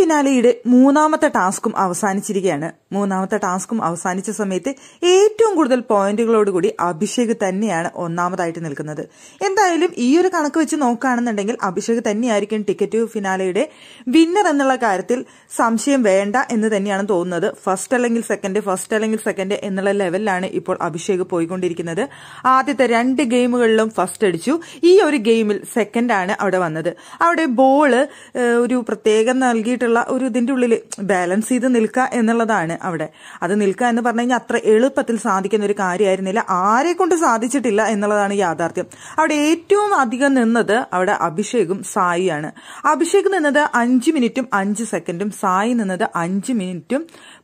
ഫിനാലിയുടെ മൂന്നാമത്തെ ടാസ്കും അവസാനിച്ചിരിക്കുകയാണ് മൂന്നാമത്തെ ടാസ്കും അവസാനിച്ച സമയത്ത് ഏറ്റവും കൂടുതൽ പോയിന്റുകളോടുകൂടി അഭിഷേക് തന്നെയാണ് ഒന്നാമതായിട്ട് നിൽക്കുന്നത് എന്തായാലും ഈ ഒരു കണക്ക് വെച്ച് നോക്കുകയാണെന്നുണ്ടെങ്കിൽ അഭിഷേക് തന്നെയായിരിക്കും ടിക്കറ്റ് ഫിനാലെയുടെ വിന്നർ എന്നുള്ള കാര്യത്തിൽ സംശയം വേണ്ട എന്ന് തന്നെയാണ് തോന്നുന്നത് ഫസ്റ്റ് അല്ലെങ്കിൽ സെക്കൻഡ് ഫസ്റ്റ് അല്ലെങ്കിൽ സെക്കൻഡ് എന്നുള്ള ലെവലിലാണ് ഇപ്പോൾ അഭിഷേക് പോയിക്കൊണ്ടിരിക്കുന്നത് ആദ്യത്തെ രണ്ട് ഗെയിമുകളിലും ഫസ്റ്റ് അടിച്ചു ഈ ഒരു ഗെയിമിൽ സെക്കൻഡാണ് അവിടെ വന്നത് അവിടെ ബോള് ഒരു പ്രത്യേകം നൽകിയിട്ടുള്ള ആയിട്ടുള്ള ഒരു ഇതിന്റെ ഉള്ളിൽ ബാലൻസ് ചെയ്ത് നിൽക്കുക എന്നുള്ളതാണ് അവിടെ അത് നിൽക്കുക എന്ന് പറഞ്ഞു കഴിഞ്ഞാൽ അത്ര എളുപ്പത്തിൽ സാധിക്കുന്ന ഒരു കാര്യമായിരുന്നില്ല ആരെ കൊണ്ട് സാധിച്ചിട്ടില്ല എന്നുള്ളതാണ് യാഥാർത്ഥ്യം അവിടെ ഏറ്റവും അധികം നിന്നത് അവിടെ അഭിഷേകും സായിയാണ് അഭിഷേക് നിന്നത് അഞ്ച് മിനിറ്റും അഞ്ച് സെക്കൻഡും സായി നിന്നത് അഞ്ച് മിനിറ്റും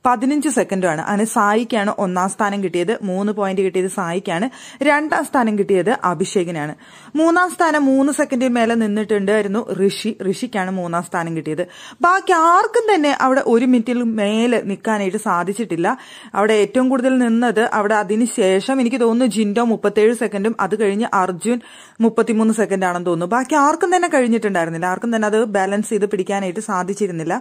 പതിനഞ്ച് സെക്കൻഡുമാണ് അതിന് സായിക്കാണ് ഒന്നാം സ്ഥാനം കിട്ടിയത് മൂന്ന് പോയിന്റ് കിട്ടിയത് സായിക്കാണ് രണ്ടാം സ്ഥാനം കിട്ടിയത് അഭിഷേകിനാണ് മൂന്നാം സ്ഥാനം മൂന്ന് സെക്കൻഡിന് മേലെ നിന്നിട്ടുണ്ടായിരുന്നു ഋഷി ഋഷിക്കാണ് മൂന്നാം സ്ഥാനം കിട്ടിയത് ബാക്കി ആർക്കും തന്നെ അവിടെ ഒരു മിനിറ്റിൽ മേലെ നിൽക്കാനായിട്ട് സാധിച്ചിട്ടില്ല അവിടെ ഏറ്റവും കൂടുതൽ നിന്നത് അവിടെ അതിനുശേഷം എനിക്ക് തോന്നുന്നു ജിൻഡോ മുപ്പത്തേഴ് സെക്കൻഡും അത് കഴിഞ്ഞ് അർജുൻ മുപ്പത്തിമൂന്ന് സെക്കൻഡ് ആണെന്ന് തോന്നുന്നു ബാക്കി ആർക്കും തന്നെ കഴിഞ്ഞിട്ടുണ്ടായിരുന്നില്ല ആർക്കും തന്നെ അത് ബാലൻസ് ചെയ്ത് പിടിക്കാനായിട്ട് സാധിച്ചിരുന്നില്ല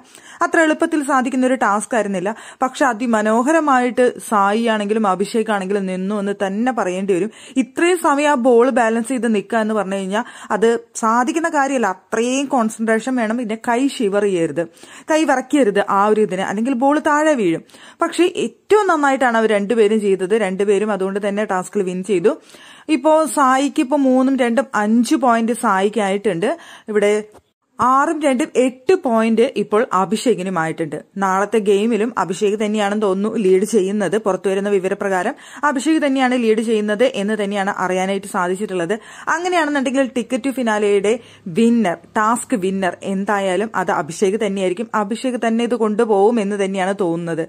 അത്ര എളുപ്പത്തിൽ സാധിക്കുന്ന ഒരു ടാസ്ക് ആയിരുന്നില്ല പക്ഷെ അതിമനോഹരമായിട്ട് സായി ആണെങ്കിലും അഭിഷേക് ആണെങ്കിലും നിന്നു എന്ന് തന്നെ പറയേണ്ടി വരും ഇത്രയും സമയം ആ ബോൾ ബാലൻസ് ചെയ്ത് നിൽക്കുക എന്ന് പറഞ്ഞു കഴിഞ്ഞാൽ അത് സാധിക്കുന്ന കാര്യമല്ല അത്രയും കോൺസെൻട്രേഷൻ വേണം പിന്നെ കൈ ഷിവർ ചെയ്യരുത് കൈ വറക്കരുത് ആ ഒരു ഇതിന് അല്ലെങ്കിൽ ബോൾ താഴെ വീഴും പക്ഷേ ഏറ്റവും നന്നായിട്ടാണ് അവർ രണ്ടുപേരും ചെയ്തത് രണ്ടുപേരും അതുകൊണ്ട് തന്നെ ടാസ്കിൽ വിൻ ചെയ്തു ഇപ്പോൾ സായിക്ക് ഇപ്പോൾ മൂന്നും രണ്ടും അഞ്ച് പോയിന്റ് സായിക്കായിട്ടുണ്ട് ഇവിടെ ആറും രണ്ടും എട്ട് പോയിന്റ് ഇപ്പോൾ അഭിഷേകിനുമായിട്ടുണ്ട് നാളത്തെ ഗെയിമിലും അഭിഷേക് തന്നെയാണെന്ന് തോന്നുന്നു ലീഡ് ചെയ്യുന്നത് പുറത്തുവരുന്ന വിവരപ്രകാരം അഭിഷേക് തന്നെയാണ് ലീഡ് ചെയ്യുന്നത് എന്ന് തന്നെയാണ് അറിയാനായിട്ട് സാധിച്ചിട്ടുള്ളത് അങ്ങനെയാണെന്നുണ്ടെങ്കിൽ ടിക്കറ്റ് ടു ഫിനാലയുടെ വിന്നർ ടാസ്ക് വിന്നർ എന്തായാലും അത് അഭിഷേക് തന്നെയായിരിക്കും അഭിഷേക് തന്നെ ഇത് കൊണ്ടുപോകും എന്ന് തന്നെയാണ് തോന്നുന്നത്